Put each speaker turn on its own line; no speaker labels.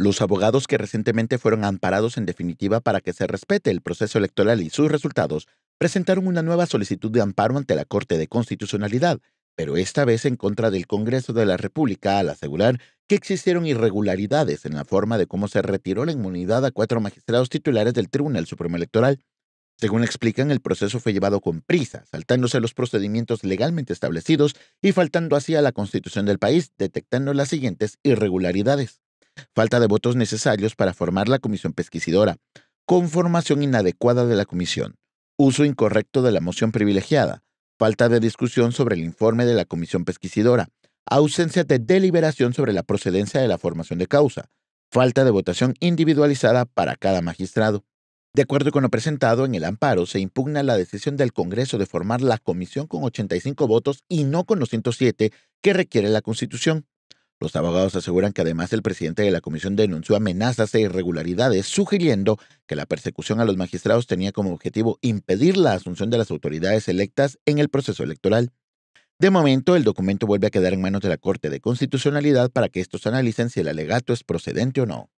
Los abogados que recientemente fueron amparados en definitiva para que se respete el proceso electoral y sus resultados presentaron una nueva solicitud de amparo ante la Corte de Constitucionalidad, pero esta vez en contra del Congreso de la República al asegurar que existieron irregularidades en la forma de cómo se retiró la inmunidad a cuatro magistrados titulares del Tribunal Supremo Electoral. Según explican, el proceso fue llevado con prisa, saltándose los procedimientos legalmente establecidos y faltando así a la Constitución del país, detectando las siguientes irregularidades falta de votos necesarios para formar la comisión pesquisidora, conformación inadecuada de la comisión, uso incorrecto de la moción privilegiada, falta de discusión sobre el informe de la comisión pesquisidora, ausencia de deliberación sobre la procedencia de la formación de causa, falta de votación individualizada para cada magistrado. De acuerdo con lo presentado en el amparo, se impugna la decisión del Congreso de formar la comisión con 85 votos y no con los 107 que requiere la Constitución. Los abogados aseguran que además el presidente de la comisión denunció amenazas e irregularidades, sugiriendo que la persecución a los magistrados tenía como objetivo impedir la asunción de las autoridades electas en el proceso electoral. De momento, el documento vuelve a quedar en manos de la Corte de Constitucionalidad para que estos analicen si el alegato es procedente o no.